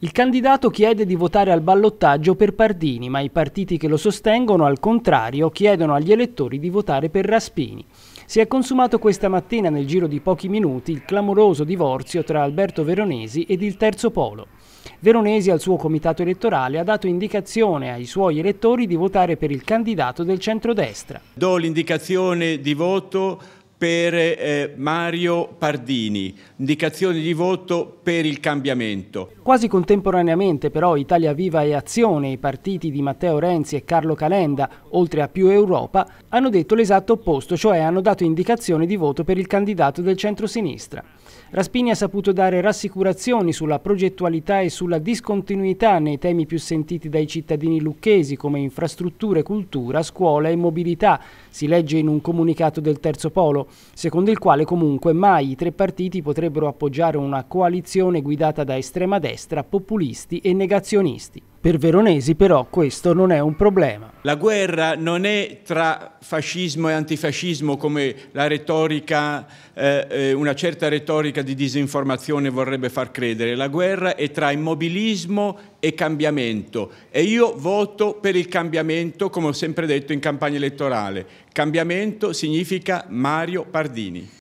Il candidato chiede di votare al ballottaggio per Pardini, ma i partiti che lo sostengono, al contrario, chiedono agli elettori di votare per Raspini. Si è consumato questa mattina, nel giro di pochi minuti, il clamoroso divorzio tra Alberto Veronesi ed il Terzo Polo. Veronesi al suo comitato elettorale ha dato indicazione ai suoi elettori di votare per il candidato del centrodestra. Do l'indicazione di voto per eh, Mario Pardini, indicazione di voto per il cambiamento. Quasi contemporaneamente però Italia Viva e Azione, i partiti di Matteo Renzi e Carlo Calenda, oltre a più Europa, hanno detto l'esatto opposto, cioè hanno dato indicazione di voto per il candidato del centro-sinistra. Raspini ha saputo dare rassicurazioni sulla progettualità e sulla discontinuità nei temi più sentiti dai cittadini lucchesi come infrastrutture, cultura, scuola e mobilità, si legge in un comunicato del Terzo Polo, secondo il quale comunque mai i tre partiti potrebbero appoggiare una coalizione guidata da estrema destra, populisti e negazionisti. Per Veronesi però questo non è un problema. La guerra non è tra fascismo e antifascismo come retorica, eh, eh, una certa retorica di disinformazione vorrebbe far credere. La guerra è tra immobilismo e cambiamento e io voto per il cambiamento come ho sempre detto in campagna elettorale. Cambiamento significa Mario Pardini.